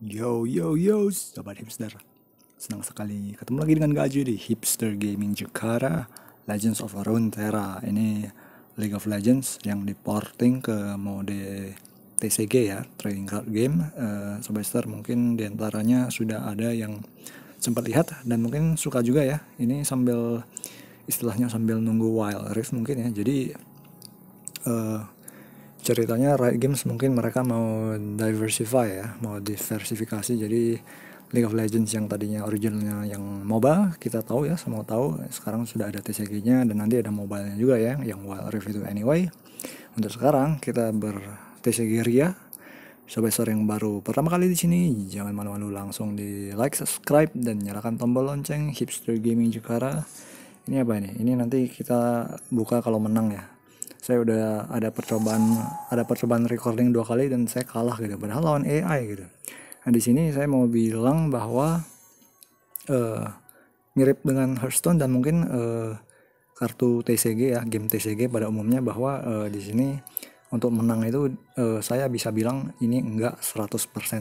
Yo yo yo sobat hipster Senang sekali ketemu lagi dengan Gaju di Hipster Gaming Jakarta Legends of Runeterra Ini League of Legends yang di diporting ke mode TCG ya Trading Card Game uh, Sobat hipster mungkin diantaranya sudah ada yang sempat lihat dan mungkin suka juga ya Ini sambil istilahnya sambil nunggu Wild Rift mungkin ya Jadi uh, ceritanya Riot Games mungkin mereka mau diversify ya, mau diversifikasi jadi League of Legends yang tadinya originalnya yang MOBA kita tahu ya semua tahu sekarang sudah ada TCG-nya dan nanti ada mobile-nya juga ya yang Wild Rift itu anyway untuk sekarang kita ber TCG Ria sobat sore yang baru pertama kali di sini, jangan malu-malu langsung di like, subscribe, dan nyalakan tombol lonceng Hipster Gaming Jakarta. Ini apa ini? Ini nanti kita buka kalau menang ya saya udah ada percobaan ada percobaan recording dua kali dan saya kalah gitu padahal lawan AI gitu nah di sini saya mau bilang bahwa uh, mirip dengan Hearthstone dan mungkin uh, kartu TCG ya game TCG pada umumnya bahwa uh, di sini untuk menang itu uh, saya bisa bilang ini enggak 100%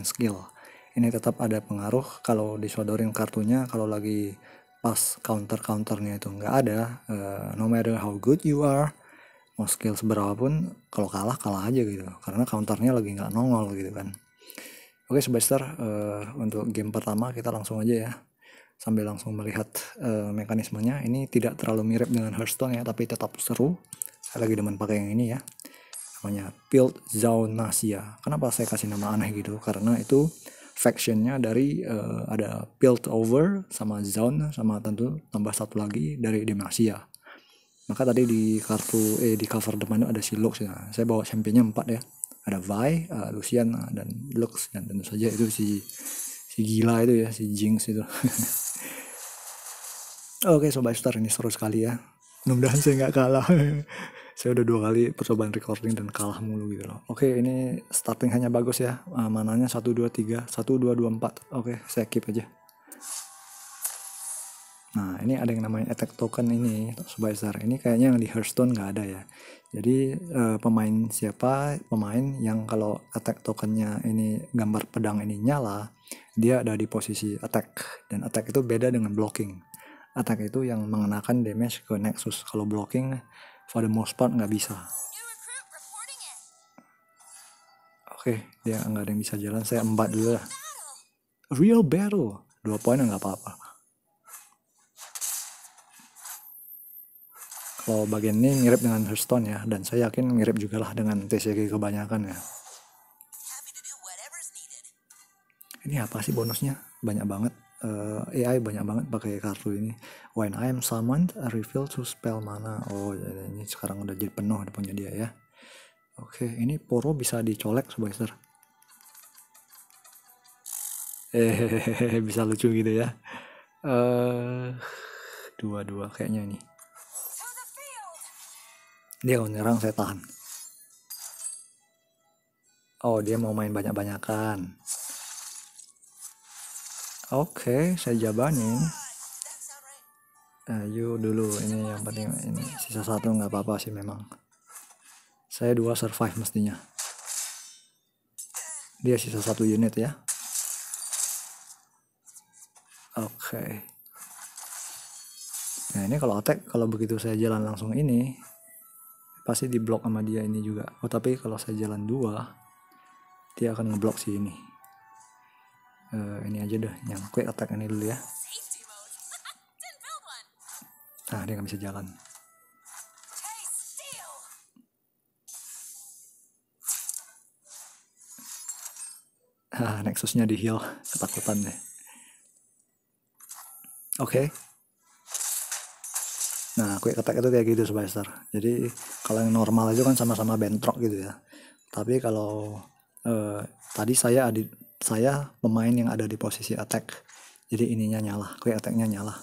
skill ini tetap ada pengaruh kalau disodorin kartunya kalau lagi pas counter counternya itu enggak ada uh, no matter how good you are mau skill seberapa pun kalau kalah kalah aja gitu karena counternya lagi nggak nongol gitu kan oke sebester uh, eh, untuk game pertama kita langsung aja ya sambil langsung melihat uh, mekanismenya ini tidak terlalu mirip dengan Hearthstone ya tapi tetap seru saya lagi demen pakai yang ini ya namanya Field Zaunasia kenapa saya kasih nama aneh gitu karena itu factionnya dari uh, ada Pilt Over sama Zaun sama tentu tambah satu lagi dari Demacia maka tadi di kartu eh di cover depannya ada si Lux ya saya bawa sampelnya empat ya ada Vi uh, Lucian uh, dan Lux dan tentu saja itu si si gila itu ya si Jinx itu Oke okay, Sobat Star ini seru sekali ya Mudah-mudahan saya nggak kalah Saya udah dua kali percobaan recording dan kalah mulu gitu loh Oke okay, ini starting hanya bagus ya uh, Mananya 1, 2, 3 1, 2, 2, 4 Oke saya keep aja Nah, ini ada yang namanya attack token ini, Subazar. Ini kayaknya yang di Hearthstone nggak ada ya. Jadi uh, pemain siapa, pemain yang kalau attack tokennya ini gambar pedang ini nyala, dia ada di posisi attack. Dan attack itu beda dengan blocking. Attack itu yang mengenakan damage ke Nexus. Kalau blocking, for the most part nggak bisa. Oke, okay, dia nggak ada yang bisa jalan. Saya empat dulu lah. Real battle. Dua poin nggak apa-apa. kalau bagian ini mirip dengan Hearthstone ya dan saya yakin mirip juga lah dengan TCG kebanyakan ya ini apa sih bonusnya banyak banget uh, eh, AI banyak banget pakai kartu ini when I am summoned I reveal to spell mana oh ya, ya, ini sekarang udah jadi penuh depannya dia ya oke ini poro bisa dicolek sebagai eh bisa lucu gitu ya eh uh, dua-dua kayaknya nih dia menyerang, nyerang saya tahan oh dia mau main banyak-banyakan oke okay, saya jabanin ayo dulu ini yang penting ini sisa satu nggak apa-apa sih memang saya dua survive mestinya dia sisa satu unit ya oke okay. nah ini kalau attack kalau begitu saya jalan langsung ini pasti diblok sama dia ini juga oh tapi kalau saya jalan dua dia akan ngeblok sih ini uh, ini aja deh yang quick attack ini dulu ya nah dia nggak bisa jalan ah Nexusnya di heal ketakutan deh oke Nah, quick attack itu kayak gitu sister Jadi kalau yang normal aja kan sama-sama bentrok gitu ya. Tapi kalau eh, tadi saya adit, saya pemain yang ada di posisi attack. Jadi ininya nyala, quick attacknya nyala.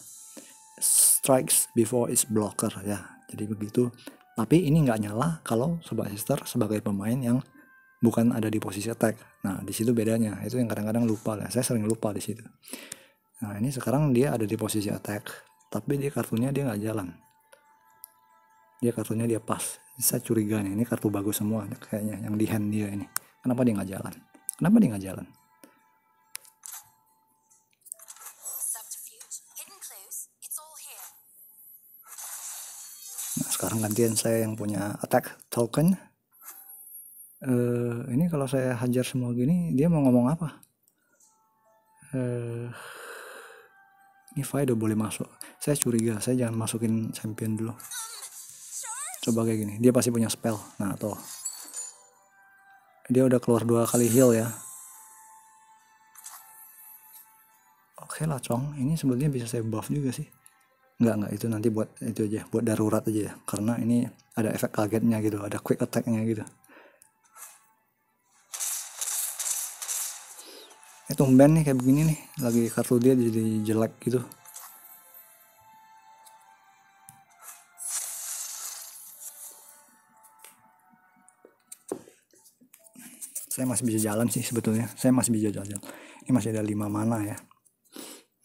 Strikes before is blocker ya. Jadi begitu. Tapi ini nggak nyala kalau sobat sister sebagai pemain yang bukan ada di posisi attack. Nah, di situ bedanya. Itu yang kadang-kadang lupa. Ya. saya sering lupa di situ. Nah, ini sekarang dia ada di posisi attack, tapi di kartunya dia nggak jalan dia kartunya dia pas saya curiga nih ini kartu bagus semua kayaknya yang di hand dia ini kenapa dia nggak jalan kenapa dia nggak jalan nah sekarang gantian saya yang punya attack token uh, ini kalau saya hajar semua gini dia mau ngomong apa uh, ini fight udah boleh masuk saya curiga saya jangan masukin champion dulu coba kayak gini dia pasti punya spell nah tuh dia udah keluar dua kali heal ya oke lah cong ini sebetulnya bisa saya buff juga sih nggak nggak itu nanti buat itu aja buat darurat aja ya karena ini ada efek kagetnya gitu ada quick attacknya gitu itu band nih kayak begini nih lagi kartu dia jadi jelek gitu saya masih bisa jalan sih sebetulnya saya masih bisa jalan ini masih ada lima mana ya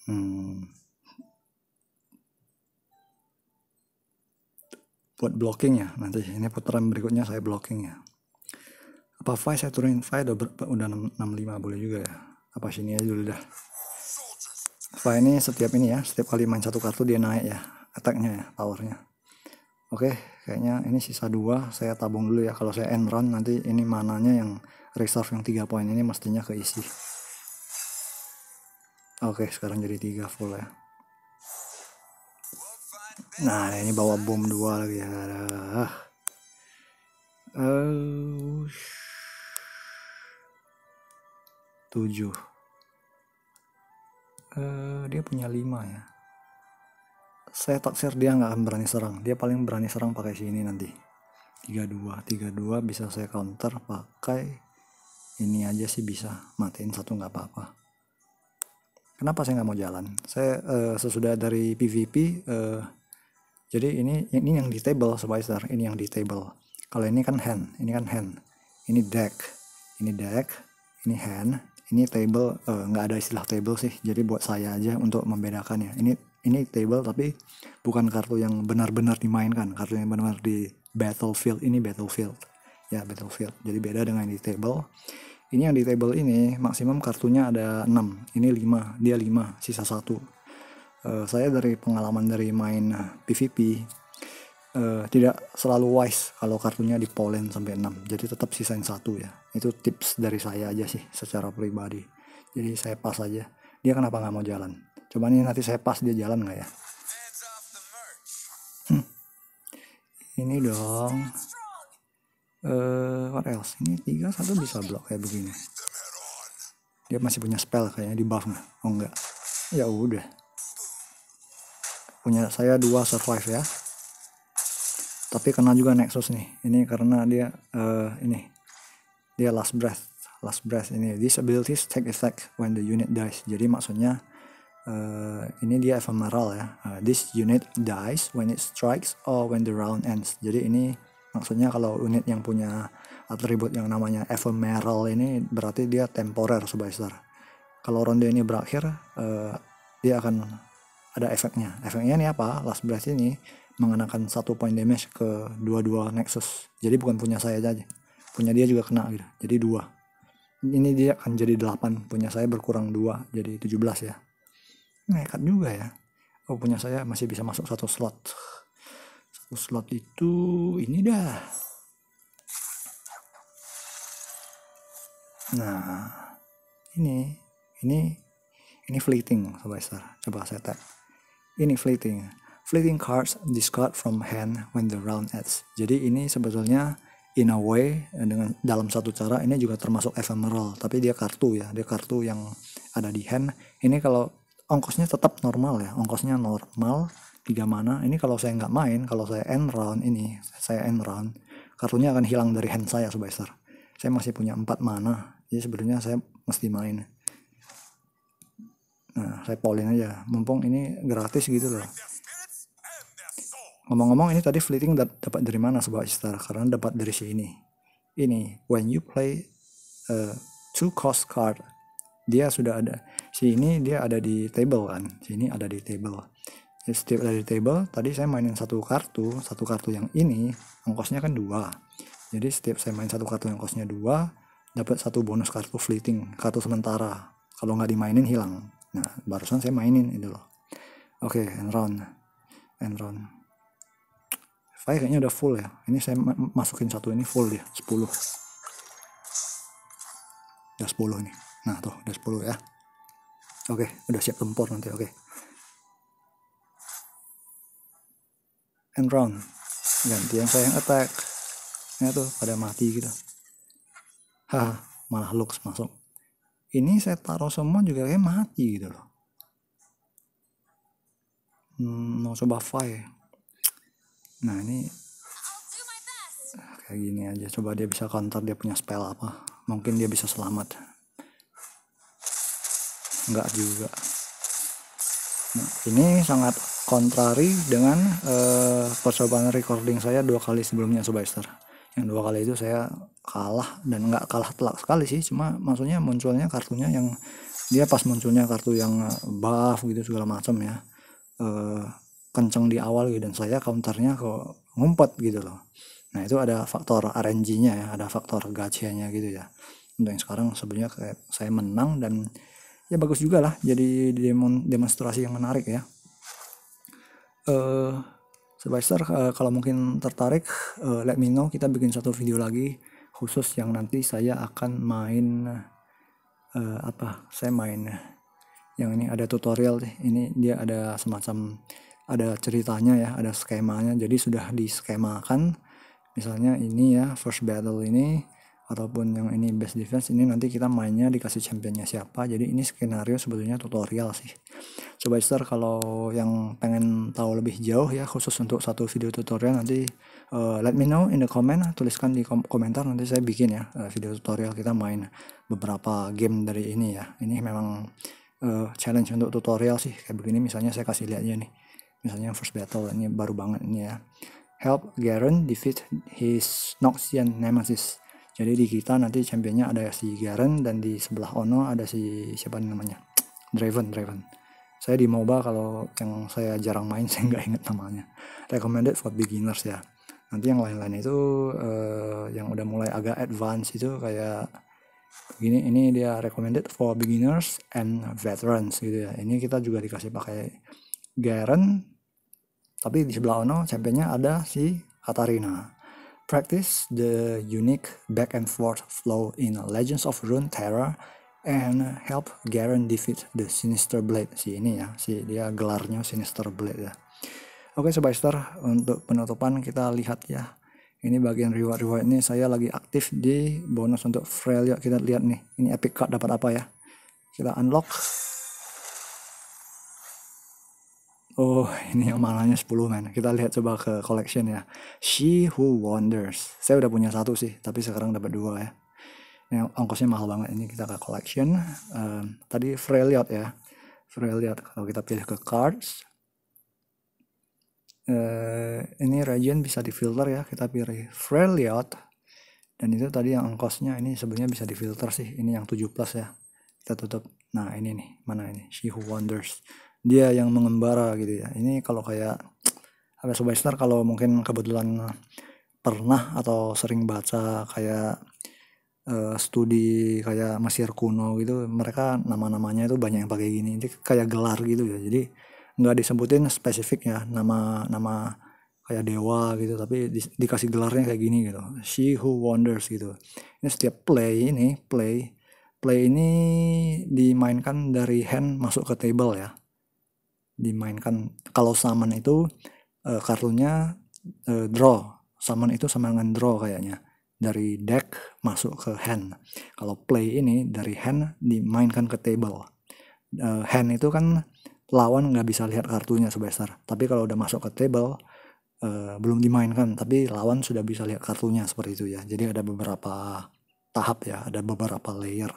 hmm. buat blocking ya nanti ini putaran berikutnya saya blocking ya apa five saya turunin five udah, udah 65 boleh juga ya apa sini aja dulu dah Five ini setiap ini ya setiap kali main satu kartu dia naik ya attacknya ya powernya oke kayaknya ini sisa dua saya tabung dulu ya kalau saya end run nanti ini mananya yang reserve yang tiga poin ini mestinya keisi oke sekarang jadi tiga full ya nah ini bawa bom dua lagi ya uh, 7 uh, dia punya lima ya saya taksir dia nggak akan berani serang dia paling berani serang pakai sini nanti 32 32 bisa saya counter pakai ini aja sih bisa matiin satu nggak apa-apa kenapa saya nggak mau jalan saya uh, sesudah dari PVP uh, eh, jadi ini ini yang di table supervisor ini yang di table kalau ini kan hand ini kan hand ini deck ini deck ini hand ini table eh, nggak uh, ada istilah table sih jadi buat saya aja untuk membedakannya ini ini table tapi bukan kartu yang benar-benar dimainkan kartu yang benar-benar di battlefield ini battlefield ya battlefield jadi beda dengan di table ini yang di table ini maksimum kartunya ada 6 ini 5 dia 5 sisa satu uh, saya dari pengalaman dari main PVP uh, eh, tidak selalu wise kalau kartunya di polen sampai 6 jadi tetap sisain satu ya itu tips dari saya aja sih secara pribadi jadi saya pas aja dia kenapa nggak mau jalan coba ini nanti saya pas dia jalan nggak ya hmm. ini dong uh, what else ini tiga satu bisa blok kayak begini dia masih punya spell kayaknya di buff nggak oh enggak ya udah punya saya dua survive ya tapi kena juga nexus nih ini karena dia uh, ini dia last breath last breath ini Disabilities take effect when the unit dies jadi maksudnya uh, ini dia ephemeral ya uh, this unit dies when it strikes or when the round ends jadi ini maksudnya kalau unit yang punya atribut yang namanya ephemeral ini berarti dia temporer sebaisar kalau ronde ini berakhir uh, dia akan ada efeknya efeknya ini apa last blast ini mengenakan satu point damage ke dua-dua nexus jadi bukan punya saya aja punya dia juga kena gitu jadi dua ini dia akan jadi 8 punya saya berkurang dua, jadi 17 ya nekat juga ya oh punya saya masih bisa masuk satu slot slot itu ini dah nah ini ini ini fleeting sobat coba saya tap ini fleeting fleeting cards discard from hand when the round ends jadi ini sebetulnya in a way dengan dalam satu cara ini juga termasuk ephemeral tapi dia kartu ya dia kartu yang ada di hand ini kalau ongkosnya tetap normal ya ongkosnya normal tiga mana ini kalau saya nggak main kalau saya end round ini saya end round kartunya akan hilang dari hand saya sebesar saya masih punya empat mana jadi sebenarnya saya mesti main nah saya polin aja mumpung ini gratis gitu loh ngomong-ngomong ini tadi fleeting dapat dari mana sebuah star karena dapat dari sini ini when you play a two cost card dia sudah ada sini dia ada di table kan sini ada di table setiap dari table tadi saya mainin satu kartu satu kartu yang ini ongkosnya kan dua jadi setiap saya main satu kartu yang kosnya dua dapat satu bonus kartu fleeting kartu sementara kalau nggak dimainin hilang nah barusan saya mainin itu loh oke okay, end round end round Fai kayaknya udah full ya ini saya masukin satu ini full ya 10 udah 10 nih nah tuh udah 10 ya oke okay, udah siap tempur nanti oke okay. and wrong yang saya yang attack ya tuh pada mati gitu ha malah lux masuk ini saya taruh semua juga kayak mati gitu loh hmm, mau coba fire nah ini kayak gini aja coba dia bisa counter dia punya spell apa mungkin dia bisa selamat enggak juga Nah, ini sangat kontrari dengan uh, percobaan recording saya dua kali sebelumnya Sobatster. Yang dua kali itu saya kalah dan nggak kalah telak sekali sih, cuma maksudnya munculnya kartunya yang dia pas munculnya kartu yang buff gitu segala macam ya. Uh, kenceng di awal gitu dan saya counternya kok ngumpet gitu loh. Nah, itu ada faktor RNG-nya ya, ada faktor gacanya gitu ya. Untuk yang sekarang sebenarnya kayak saya menang dan ya bagus juga lah jadi demon demonstrasi yang menarik ya uh, eh, Sylvester uh, eh, kalau mungkin tertarik uh, let me know kita bikin satu video lagi khusus yang nanti saya akan main uh, apa saya main yang ini ada tutorial ini dia ada semacam ada ceritanya ya ada skemanya jadi sudah diskemakan misalnya ini ya first battle ini ataupun yang ini best defense ini nanti kita mainnya dikasih championnya siapa jadi ini skenario sebetulnya tutorial sih sobat besar kalau yang pengen tahu lebih jauh ya khusus untuk satu video tutorial nanti uh, let me know in the comment tuliskan di kom komentar nanti saya bikin ya uh, video tutorial kita main beberapa game dari ini ya ini memang uh, challenge untuk tutorial sih kayak begini misalnya saya kasih lihatnya nih misalnya first battle ini baru banget ini ya help Garen defeat his Noxian nemesis jadi di kita nanti championnya ada si Garen dan di sebelah Ono ada si siapa namanya Draven Draven saya di MOBA kalau yang saya jarang main saya nggak inget namanya recommended for beginners ya nanti yang lain-lain itu uh, yang udah mulai agak advance itu kayak gini ini dia recommended for beginners and veterans gitu ya ini kita juga dikasih pakai Garen tapi di sebelah ono championnya ada si Katarina Practice the unique back and forth flow in Legends of Rune Runeterra and help Garen defeat the Sinister Blade. Si ini ya, si dia gelarnya Sinister Blade ya. Oke okay, Sobatster, untuk penutupan kita lihat ya. Ini bagian reward-reward ini saya lagi aktif di bonus untuk Freljord. Kita lihat nih, ini epic card dapat apa ya. Kita unlock. Oh, ini yang malahnya 10 men. Kita lihat coba ke collection ya. She Who Wonders. Saya udah punya satu sih, tapi sekarang dapat dua ya. yang ongkosnya mahal banget. Ini kita ke collection. Um, tadi Freliot ya. Freliot. Kalau kita pilih ke cards. Uh, ini region bisa di filter ya. Kita pilih Freliot. Dan itu tadi yang ongkosnya ini sebenarnya bisa di filter sih. Ini yang 7 plus ya. Kita tutup. Nah ini nih. Mana ini? She Who Wonders dia yang mengembara gitu ya ini kalau kayak ada sobat star kalau mungkin kebetulan pernah atau sering baca kayak uh, studi kayak Mesir kuno gitu mereka nama-namanya itu banyak yang pakai gini jadi kayak gelar gitu ya jadi nggak disebutin spesifik ya nama nama kayak dewa gitu tapi di, dikasih gelarnya kayak gini gitu she who wonders gitu ini setiap play ini play play ini dimainkan dari hand masuk ke table ya dimainkan kalau summon itu e, kartunya e, draw summon itu sama dengan draw kayaknya dari deck masuk ke hand kalau play ini dari hand dimainkan ke table e, hand itu kan lawan nggak bisa lihat kartunya sebesar tapi kalau udah masuk ke table e, belum dimainkan tapi lawan sudah bisa lihat kartunya seperti itu ya jadi ada beberapa tahap ya ada beberapa layer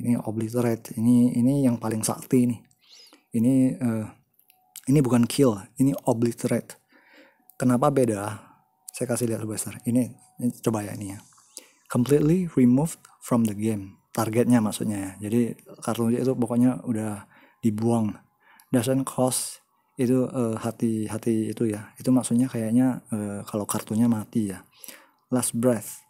ini obliterate ini ini yang paling sakti nih ini uh, ini bukan kill, ini obliterate. Kenapa beda? Saya kasih lihat Sylvester. Ini, ini coba ya ini ya. Completely removed from the game. Targetnya maksudnya ya. Jadi kartu itu pokoknya udah dibuang. Doesn't cost itu hati-hati eh, uh, itu ya. Itu maksudnya kayaknya uh, kalau kartunya mati ya. Last breath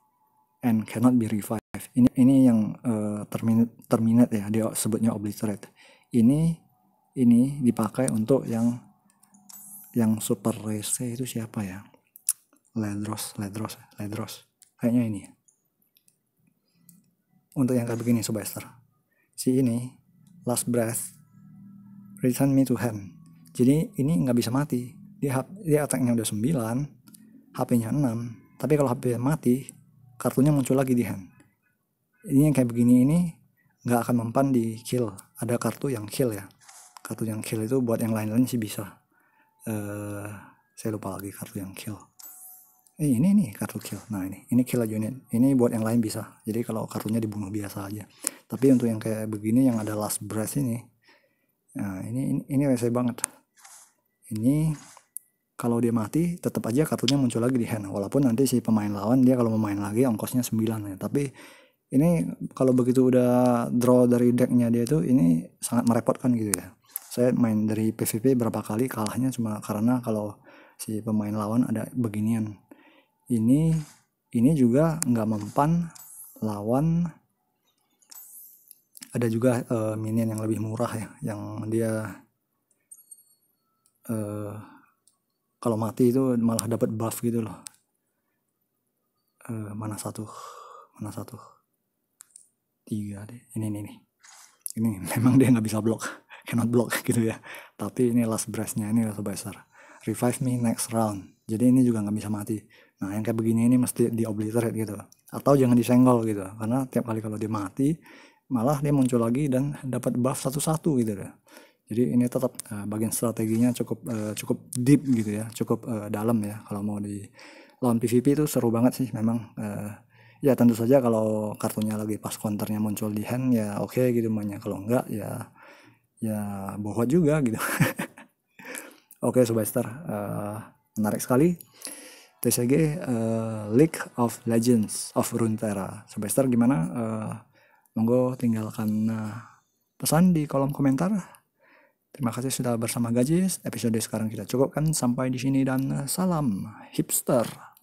and cannot be revived. Ini ini yang uh, eh, terminate terminate ya. Dia sebutnya obliterate. Ini ini dipakai untuk yang yang super race itu siapa ya Ledros Ledros Ledros kayaknya ini untuk yang kayak begini Sobat Esther si ini last breath return me to hand jadi ini nggak bisa mati dia, dia attacknya udah 9 HP nya 6 tapi kalau HP mati kartunya muncul lagi di hand ini yang kayak begini ini nggak akan mempan di kill ada kartu yang kill ya kartu yang kill itu buat yang lain-lain sih bisa uh, saya lupa lagi kartu yang kill eh, ini nih kartu kill nah ini ini kill unit ini buat yang lain bisa jadi kalau kartunya dibunuh biasa aja tapi untuk yang kayak begini yang ada last breath ini nah ini ini, ini rese banget ini kalau dia mati tetap aja kartunya muncul lagi di hand walaupun nanti si pemain lawan dia kalau mau main lagi ongkosnya 9 ya tapi ini kalau begitu udah draw dari decknya dia itu ini sangat merepotkan gitu ya saya main dari PVP berapa kali kalahnya cuma karena kalau si pemain lawan ada beginian ini ini juga nggak mempan lawan ada juga uh, minion yang lebih murah ya yang dia uh, kalau mati itu malah dapat buff gitu loh uh, mana satu mana satu tiga deh ini ini ini ini memang dia nggak bisa blok cannot block gitu ya tapi ini last brace-nya ini last bracer revive me next round jadi ini juga nggak bisa mati nah yang kayak begini ini mesti di obliterate gitu atau jangan disenggol gitu karena tiap kali kalau dia mati malah dia muncul lagi dan dapat buff satu-satu gitu ya jadi ini tetap uh, bagian strateginya cukup uh, cukup deep gitu ya cukup uh, dalam ya kalau mau di lawan PVP itu seru banget sih memang uh, ya tentu saja kalau kartunya lagi pas counternya muncul di hand ya oke okay gitu banyak, kalau enggak ya ya bohong juga gitu oke okay, Sobatster uh, eh, menarik sekali TCG uh, eh, League of Legends of Runeterra Sobatster gimana uh, monggo tinggalkan uh, pesan di kolom komentar terima kasih sudah bersama Gajis episode sekarang kita cukupkan sampai di sini dan salam hipster